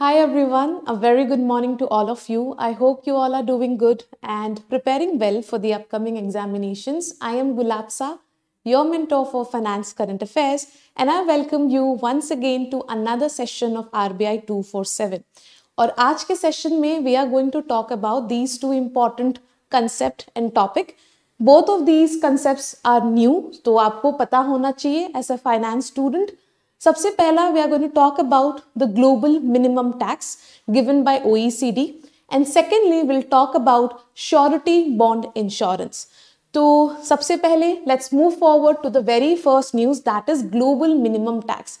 Hi everyone, a very good morning to all of you. I hope you all are doing good and preparing well for the upcoming examinations. I am Gulabsa, your mentor for Finance Current Affairs and I welcome you once again to another session of RBI 247. और आज के session में we are going to talk about these two important concept and topic both of these concept are new तो आपको पता होना चाहिए as a finance student सबसे पहला we are going to talk about the global minimum tax given by OECD and secondly will talk about surety bond insurance तो सबसे पहले let's move forward to the very first news that is global minimum tax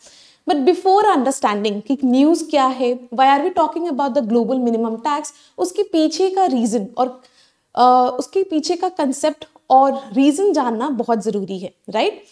but before understanding कि news क्या है why are we talking about the global minimum tax उसके पीछे का reason और uh, उसके पीछे का कंसेप्ट और रीज़न जानना बहुत ज़रूरी है right right?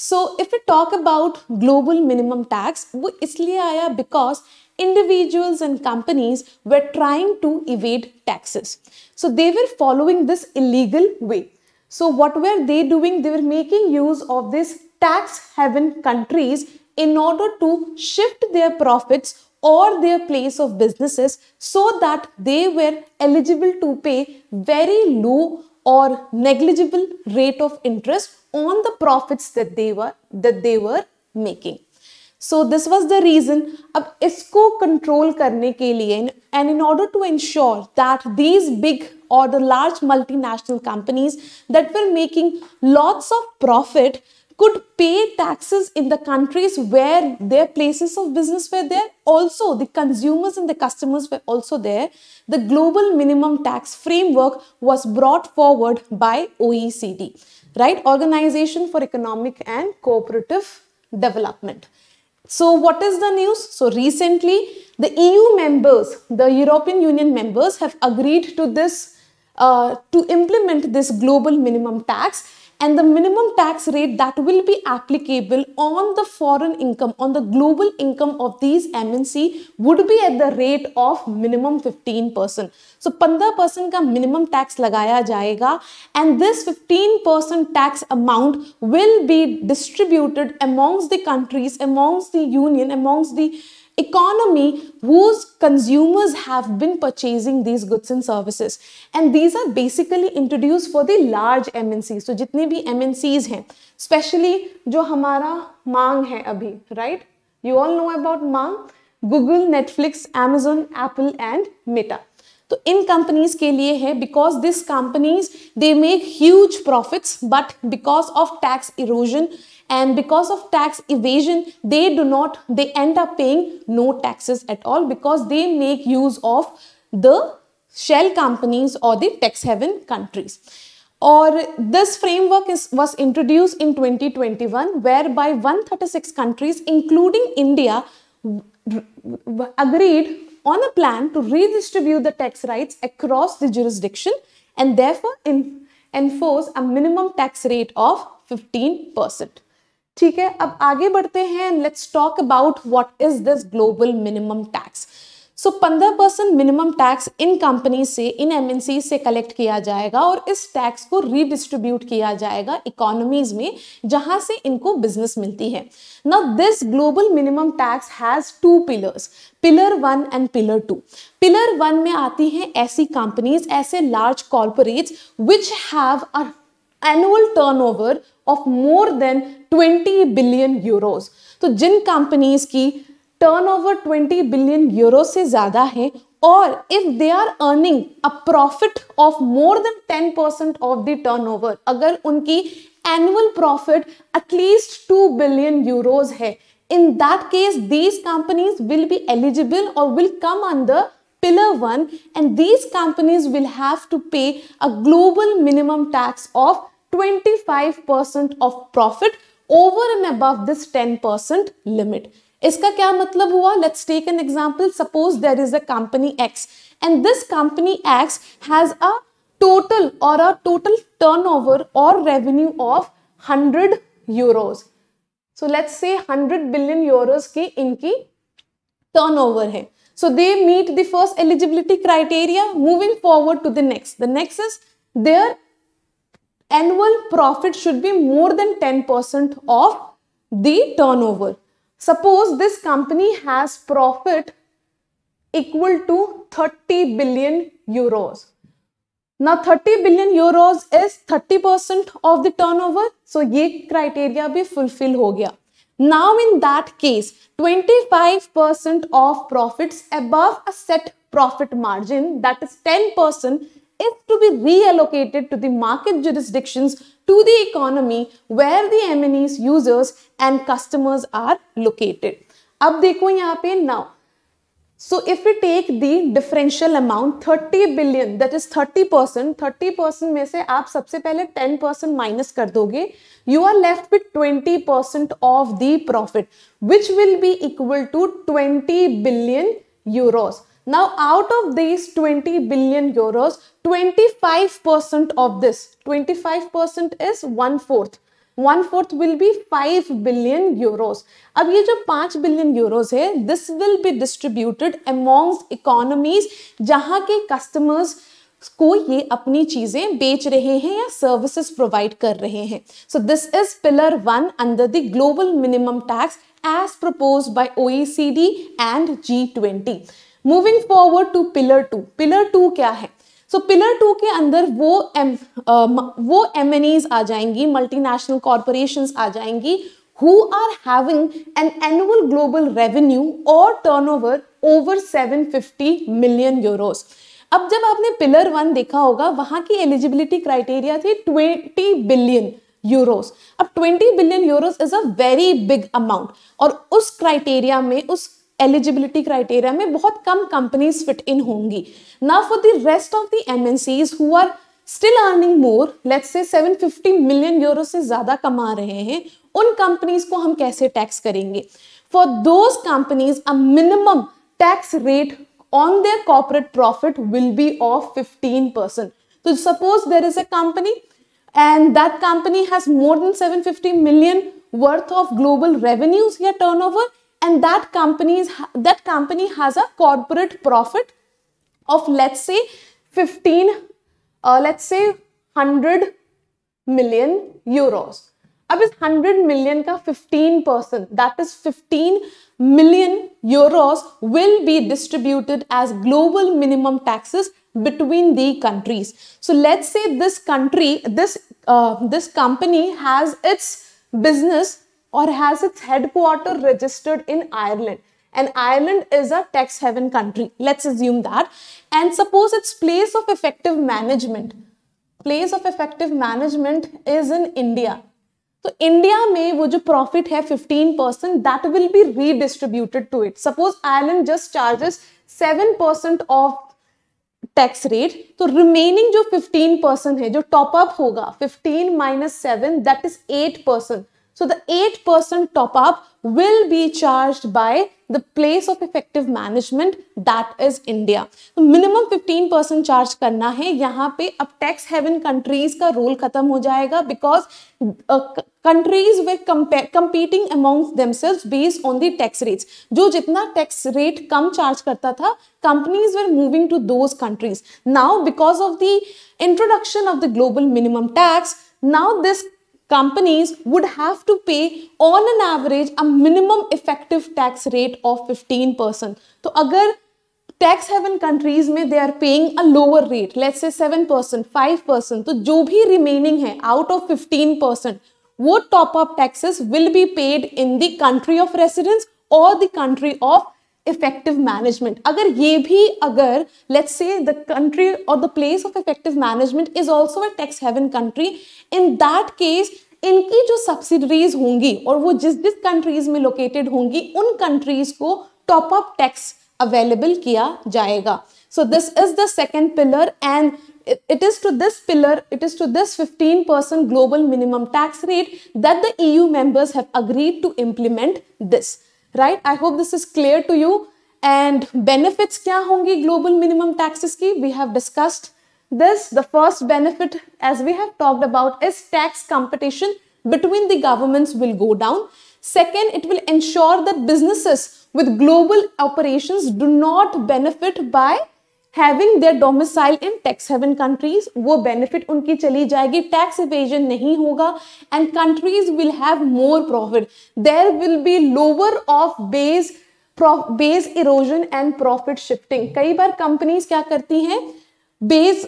So if we talk about global minimum tax, वो इसलिए आया because individuals and companies were trying to evade taxes. So they were following this illegal way. So what were they doing? They were making use of this tax haven countries in order to shift their profits or their place of businesses so that they were eligible to pay very low or negligible rate of interest on the profits that they were that they were making so this was the reason अब इसको control करने and in order to ensure that these big or the large multinational companies that were making lots of profit could pay taxes in the countries where their places of business were there. Also, the consumers and the customers were also there. The global minimum tax framework was brought forward by OECD right? Organization for Economic and Cooperative Development. So what is the news? So recently, the EU members, the European Union members have agreed to this, uh, to implement this global minimum tax and the minimum tax rate that will be applicable on the foreign income, on the global income of these MNC would be at the rate of minimum 15%. So 15% ka minimum tax lagaya jayega and this 15% tax amount will be distributed amongst the countries, amongst the union, amongst the economy whose consumers have been purchasing these goods and services. And these are basically introduced for the large MNCs. So जितने भी MNCs hain, especially jo hamara मांग hai abhi, right? You all know about mang, Google, Netflix, Amazon, Apple and Meta. So, in companies ke liye hai because these companies they make huge profits, but because of tax erosion and because of tax evasion they do not they end up paying no taxes at all because they make use of the shell companies or the tax haven countries or this framework is, was introduced in 2021 whereby 136 countries including india agreed on a plan to redistribute the tax rights across the jurisdiction and therefore in, enforce a minimum tax rate of 15 percent. ठीक है अब आगे बढ़ते हैं let's talk about what is this global minimum tax so पंद्रह percent minimum tax इन company से इन एम से कलेक्ट किया जाएगा और इस टैक्स को रीडिस्ट्रीब्यूट किया जाएगा इकोनॉमीज में जहां से इनको बिजनेस मिलती है ना this global minimum tax has two pillars pillar one and pillar two pillar one में आती हैं ऐसी कंपनीज ऐसे large corporates which have a turn over of more than 20 billion euros तो जिन कंपनीज की टर्नओवर 20 बिलियन यूरो से ज़्यादा है और if they are earning a profit of more than 10 percent of the turnover अगर उनकी annual profit at least two billion euros है in that case these companies will be eligible और will come under pillar 1 and these companies will have to pay a global minimum tax of 25% of profit over and above this 10% limit. Iska kya matlab hua? Let's take an example. Suppose there is a company X and this company X has a total or a total turnover or revenue of 100 euros. So let's say 100 billion euros ki inki turnover hai. So they meet the first eligibility criteria. Moving forward to the next. The next is their annual profit should be more than 10% of the turnover. Suppose this company has profit equal to 30 billion euros. Now 30 billion euros is 30% of the turnover. So this criteria भी fulfill हो now in that case, 25% of profits above a set profit margin, that is 10%, is to be reallocated to the market jurisdictions, to the economy where the MNE's users and customers are located. अब देखो यहाँ पे now so if we take the differential amount 30 billion that is 30 percent 30 percent, में से आप सबसे पहले 10 percent minus कर दोगे You are left with 20 percent of the profit, which will be equal to twenty billion euros. Now out of these 20 billion euros, 25% of this, 25% is one fourth. One fourth will be five billion euros अब ये जो पाँच billion euros है this will be distributed amongst economies जहाँ के customers को ये अपनी चीज़ें बेच रहे हैं या सर्विसेज प्रोवाइड कर रहे हैं so this is pillar one under the global minimum tax as proposed by and G twenty Moving forward to Pillar two Pillar two क्या है सो पिलर टू के अंदर वो एम वो एम आ जाएंगी मल्टीनेशनल कॉरपोरेशंस आ जाएंगी who are having an annual global revenue or turnover over 750 million euros. अब जब आपने पिलर वन देखा होगा वहां की एलिजिबिलिटी क्राइटेरिया थी 20 बिलियन यूरोस अब 20 billion euros is a very big amount और उस क्राइटेरिया में उस एलिजिबिलिटी क्राइटेरिया में बहुत कम कंपनीज फिट इन होंगी ना for the rest of the MNCs who are still earning more let's say 750 million euro से ज़्यादा कमा रहे हैं उन कंपनीज को हम कैसे टैक्स करेंगे for those companies a minimum tax rate on their corporate profit will be of 15 percent तो suppose there is a company and that company has more than 750 million worth of global revenues या turnover and that companies that company has a corporate profit of let's say 15 uh, let's say 100 million euros अब इस hundred million ka 15 percent, that is fifteen million euros will be distributed as global minimum taxes between the countries so let's say this country this uh, this company has its business or has its headquarters registered in Ireland. And Ireland is a tax haven country. Let's assume that. And suppose its place of effective management. Place of effective management is in India. So India may would you profit have 15% that will be redistributed to it. Suppose Ireland just charges 7% of tax rate. So remaining jo 15% is, jo top up hoga 15 minus 7, that is 8%. So the 8% top up will be charged by the place of effective management that is India. तो minimum 15% charge करना है यहाँ पे अब tax haven countries का role खत्म हो जाएगा बिकॉज कंट्रीज वे competing among themselves based on the tax rates जो जितना टैक्स रेट कम चार्ज करता था companies were moving to those countries now because of the introduction of the global minimum tax now this companies would have to pay on an average a minimum effective tax rate of 15%. So, agar tax haven countries mein they are paying a lower rate, let's say 7%, 5%, so jo remaining hai out of 15%, What top up taxes will be paid in the country of residence or the country of effective management agar ye agar let's say the country or the place of effective management is also a tax haven country in that case इनकी जो subsidiaries होंगी और वो जिस जिस countries में located होंगी उन कंट्रीज को टॉप अप टैक्स अवेलेबल किया जाएगा so this is the second pillar and it is to this pillar, it is to this 15% global minimum tax rate that the EU members have agreed to implement this. Right. I hope this is clear to you. And benefits benefits क्या होंगी global minimum taxes की We have discussed this the first benefit as we have talked about is tax competition between the governments will go down second it will ensure that businesses with global operations do not benefit by having their domicile in tax haven countries वो benefit उनकी चली जाएगी tax evasion नहीं होगा and countries will have more profit there will be lower of base base erosion and profit shifting कई बार companies क्या करती हैं base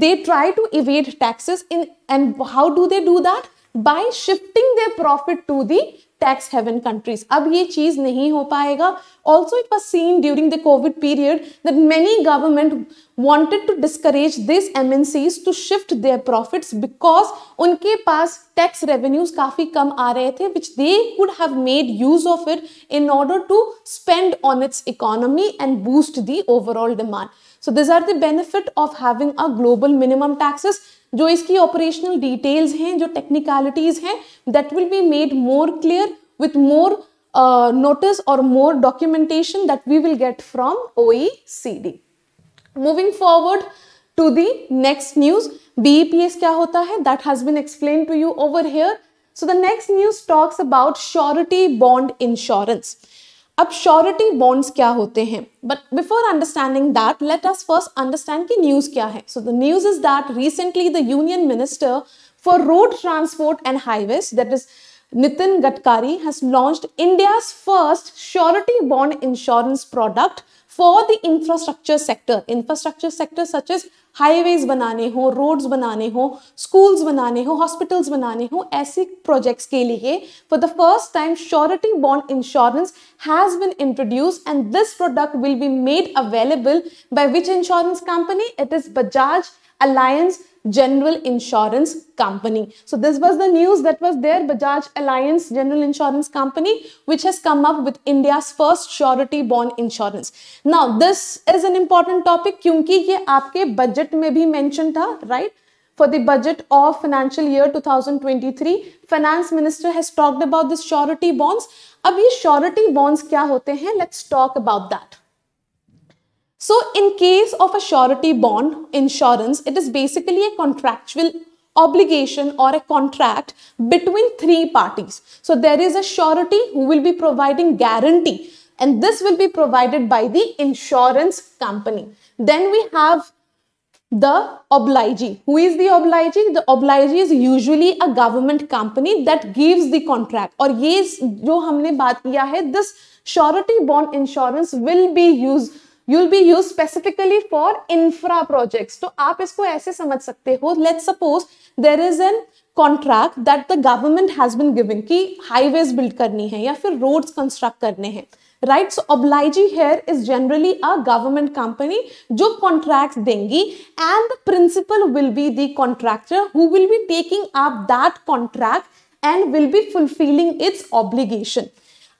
they try to evade taxes in and how do they do that by shifting their profit to the tax haven countries अब ये चीज नहीं हो पाएगा also it was seen during the covid period that many government wanted to discourage this MNCs to shift their profit because उनके पास tax revenues काफी कम आ रहे थे which they could have made use of it in order to spend on its economy and boost the overall demand so this are the benefit of having a global minimum taxes जो इसकी operational details हैं जो technicalities हैं that will be made more clear with more notice और more documentation that we will get from uh moving forward to the next news BEPS क्या होता है that has been explain to you over here so the next news talks about surety bond insurance अब surety bonds क्या होते हैं but before understanding that let us first understand की news क्या है so the news is that recently the union minister for road transport and highways that is Nitin Gadkari has launch India first surety bond insurance product for the infrastructure sector infrastructure sector such is highways बनाने हों roads बनाने हों schools बनाने हों hospitals बनाने हों ऐसे projects के लिए for the first time surety bond insurance has been introduce and this product will be made available by which insurance company it is Bajaj Allianz General Insurance Company. So this was the news that was there, Bajaj Alliance General Insurance Company, which has come up with India's first surety bond insurance. Now this is an important topic क्योंकि ये आपके budget में भी mentioned right? for the budget of financial year 2023 finance minister has talked about this surety bonds Now ye surety bonds kya hote hain let's talk about that so in case of a surety bond insurance, it is basically a contractual obligation or a contract between three parties. So there is a surety who will be providing guarantee and this will be provided by the insurance company. Then we have the obligee. Who is the obligee? The obligee is usually a government company that gives the contract. Or ये जो हमने बात किया है, this surety bond insurance will be used you'll be use specifically for infra project तो आप इसको ऐसे समझ सकते हो let suppose there is an contract that the government has been giving की हाईवेज बिल्ड करनी है या फिर रोड्स कंस्ट्रक्ट करने हैं right so obligee here is generally a government company जो कॉन्ट्रैक्ट देंगी and the principal will be the contractor who will be taking up that contract and will B fulfilling its obligation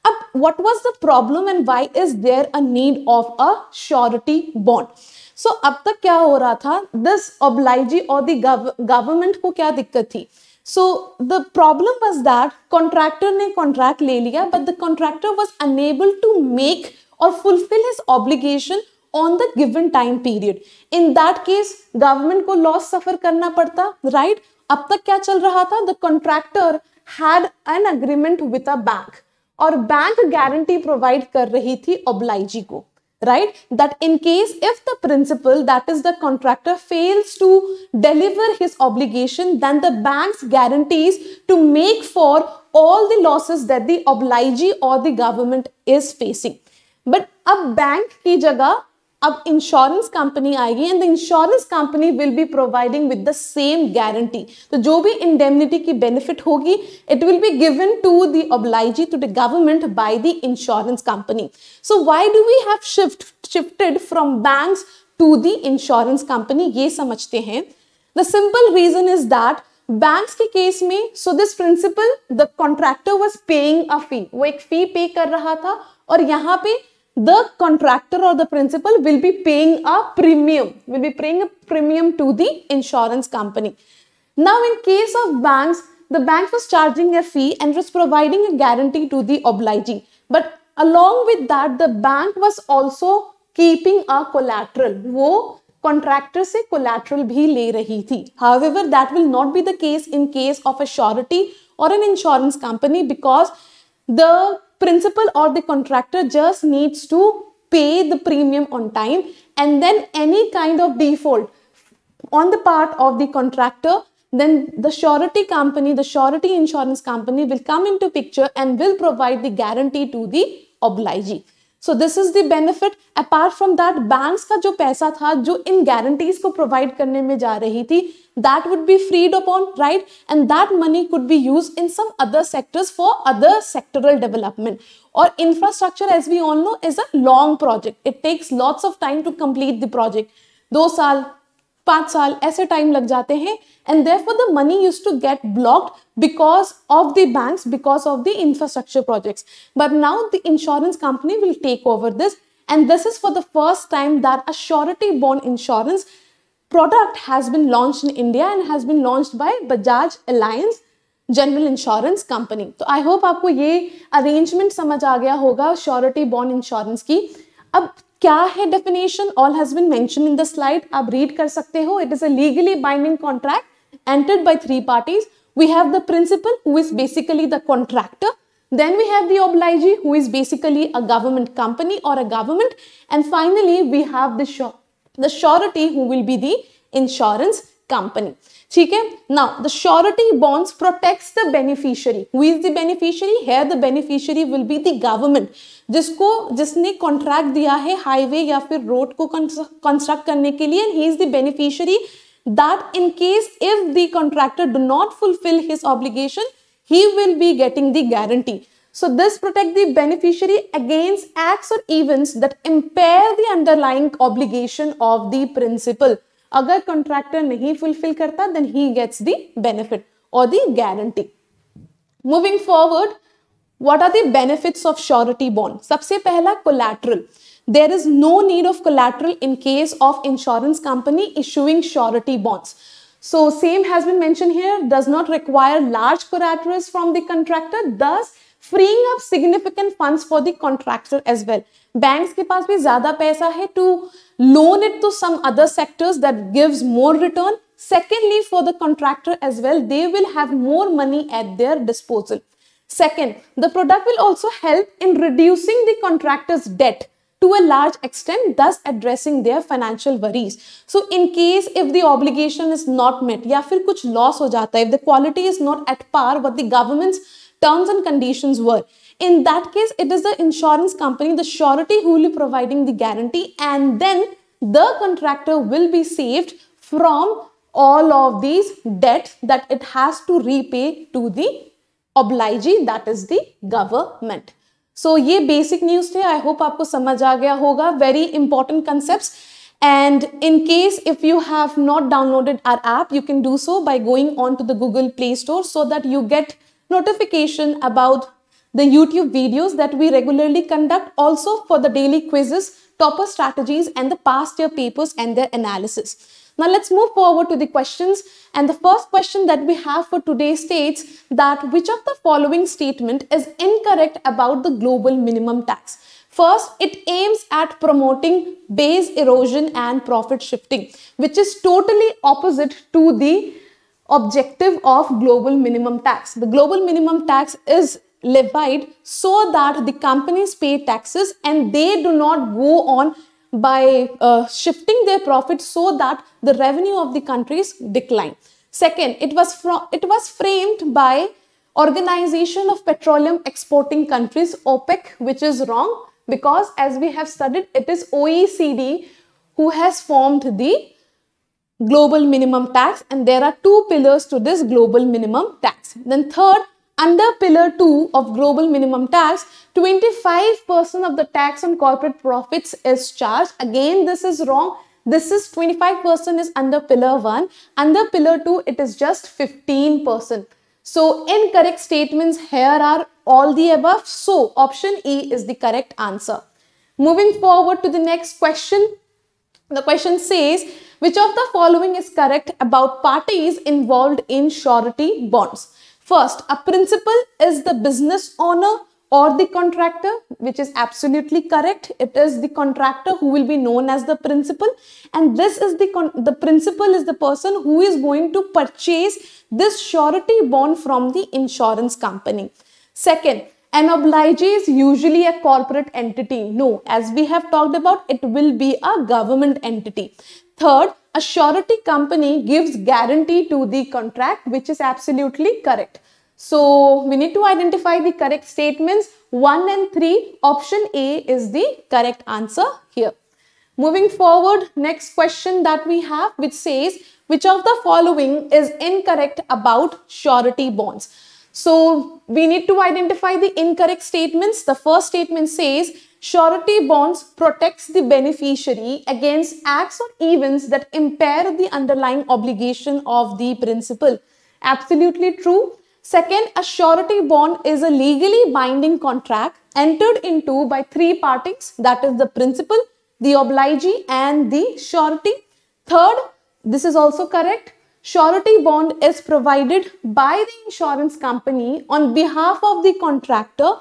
Up, what was the problem and why is there a need of a surety bond? So so, अब तक क्या हो रहा था this ऑब्लाइजी और दी government को क्या दिक्कत थी so the problem was that contractor ने कॉन्ट्रैक्ट ले लिया but the contractor was unable to make और fulfill his obligation on the given time period in that case government को लॉस सफर करना पड़ता राइट right? अब तक क्या चल रहा था the contractor had an agreement with a bank और बैंक गारंटी प्रोवाइड कर रही थी ओबलाइजी को right that in case if the principal that is the contractor fails to deliver his obligation then the bank guarantees to make for all the losses that the obligee और the government is facing but अब bank की जगह अब insurance company आएगी and the insurance company will be providing with the same guarantee तो जो भी indemnity की बेनिफिट होगी it will be given to the obligee to the government by the insurance company so why do we have shift shifted from banks to the insurance company ये समझते हैं the simple reason is that banks के केस में so this principal the contractor was paying a fee वो एक फी पे कर रहा था और यहाँ पे the contractor or the principal will be paying a premium, will be paying a premium to the insurance company. Now, in case of banks, the bank was charging a fee and was providing a guarantee to the obligee. But along with that, the bank was also keeping a collateral. Wo contractor से collateral भी ले रही थी However, that will not be the case in case of a surety or an insurance company because the principal or the contractor just needs to pay the premium on time and then any kind of default on the part of the contractor then the surety company, the surety insurance company will come into picture and will provide the guarantee to the obligee. So this is benefit apart from that banks का जो पैसा था जो इन guarantees को provide करने में जा रही थी that would be freed upon right and that money could be use in some other sectors for other sectoral development और infrastructure as we all know is a long project it takes lots of time to complete the project दो साल पांच साल ऐसे time लग जाते हैं and therefore the money use to get blocked because of the bank because of the infrastructure project but now the insurance company will take over this and this is for the first time that a surety बोर्न insurance product has been launch in India and has been launch by Bajaj Allianz general insurance company तो I hope आपको ये arrangement समझ आ गया होगा surety bond insurance की अब क्या है definition all has been mention in the slide आप रीड कर सकते हो it is a legally binding contract entered by three we have the principal who is basically the contractor then we have the obligee who is basically a government company or a government and finally we have the surety who will be the insurance company okay now the surety bonds protects the beneficiary who is the beneficiary here the beneficiary will be the government जिसको जिसने contract दिया है highway या फिर road को construct करने के लिए he is the beneficiary that in case if the contractor do not fulfill his obligation he will be getting the guarantee so this protect the beneficiary against acts और events that impair the underlying obligation of the principal अगर contractor नहीं fulfill करता then he gets the benefit और the guarantee moving forward what are the benefits of surety bond सबसे पहला collateral there is no need of collateral in case of insurance company issuing surety bonds so same has been mentioned here does not require large collaterals from the contractor thus freeing up significant funds for the contractor as well banks ke paas bhi zyada paisa hai to loan it to some other sectors that gives more return secondly for the contractor as well they will have more money at their disposal Second, the product will also help in reducing the contractor's debt to a large extent, thus addressing their financial worries. So in case if the obligation is not met या fir kuch loss ho jata if the quality is not at par what the government's terms and conditions were, in that case, it is the insurance company, the surety who will be providing the guarantee and then the contractor will be saved from all of these debts that it has to repay to the obligee that is the government. So ये basic news I hope आपको समझ आ गया very important concepts and in case if you have not downloaded our app you can do so by going on to the Google Play Store so that you get notification about the YouTube videos that we regularly conduct also for the daily quizzes, topper strategies and the past year papers and their analysis. Now let's move forward to the questions. And the first question that we have for today states that which of the following statement is incorrect about the global minimum tax? First, it aims at promoting base erosion and profit shifting, which is totally opposite to the objective of global minimum tax. The global minimum tax is levied so that the companies pay taxes and they do not go on by uh, shifting their profits so that the revenue of the countries decline. Second, it was, it was framed by Organization of Petroleum Exporting Countries, OPEC, which is wrong because as we have studied, it is OECD who has formed the global minimum tax and there are two pillars to this global minimum tax. Then third, under Pillar 2 of Global Minimum Tax, 25% of the tax on corporate profits is charged. Again, this is wrong. This is 25% is under Pillar 1. Under Pillar 2, it is just 15%. So, incorrect statements here are all the above. So, option E is the correct answer. Moving forward to the next question. The question says, which of the following is correct about parties involved in surety bonds? First, a principal is the business owner or the contractor, which is absolutely correct. It is the contractor who will be known as the principal. And this is the, the principal is the person who is going to purchase this surety bond from the insurance company. Second, an obligee is usually a corporate entity. No, as we have talked about, it will be a government entity. Third, a surety company gives guarantee to the contract, which is absolutely correct. So we need to identify the correct statements 1 and 3. Option A is the correct answer here. Moving forward, next question that we have which says which of the following is incorrect about surety bonds. So we need to identify the incorrect statements. The first statement says Surety bonds protects the beneficiary against acts or events that impair the underlying obligation of the principal. Absolutely true. Second, a surety bond is a legally binding contract entered into by three parties that is the principal, the obligee and the surety. Third, this is also correct. Surety bond is provided by the insurance company on behalf of the contractor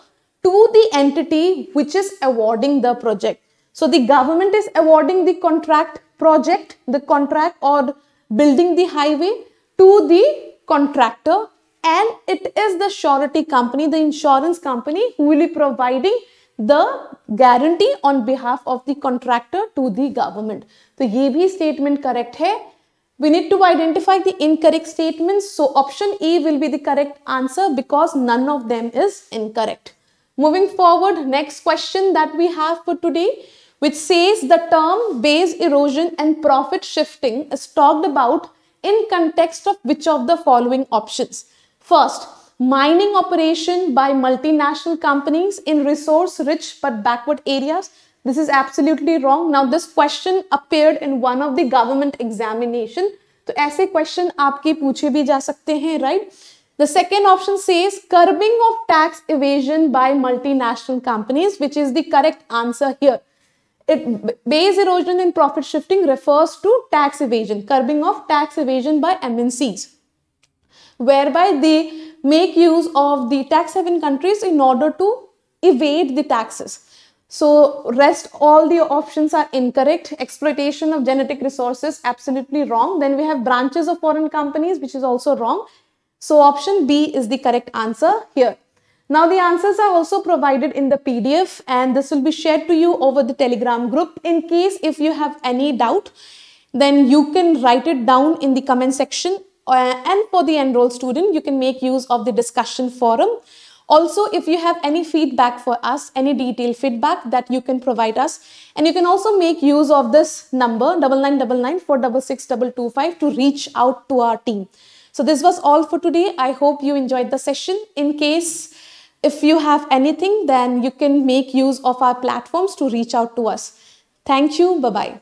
to the entity which is awarding the project. So the government is awarding the contract project, the contract or building the highway to the contractor and it is the surety company, the insurance company who will be providing the guarantee on behalf of the contractor to the government. So ये भी statement correct है. We need to identify the incorrect statements. So option E will be the correct answer because none of them is incorrect. Moving forward, next question that we have for today, which says the term base erosion and profit shifting is talked about in context of which of the following options? First, mining operation by multinational companies in resource-rich but backward areas. This is absolutely wrong. Now, this question appeared in one of the government examination. So, ऐसे question, आपके पूछे भी जा सकते हैं right? The second option says curbing of tax evasion by multinational companies, which is the correct answer here. It, base erosion and profit shifting refers to tax evasion, curbing of tax evasion by MNCs, whereby they make use of the tax haven countries in order to evade the taxes. So rest all the options are incorrect. Exploitation of genetic resources, absolutely wrong. Then we have branches of foreign companies, which is also wrong. So option B is the correct answer here. Now the answers are also provided in the PDF and this will be shared to you over the telegram group in case if you have any doubt then you can write it down in the comment section uh, and for the enrolled student you can make use of the discussion forum. Also if you have any feedback for us, any detailed feedback that you can provide us and you can also make use of this number 9999 466225 to reach out to our team. So this was all for today. I hope you enjoyed the session. In case if you have anything, then you can make use of our platforms to reach out to us. Thank you. Bye-bye.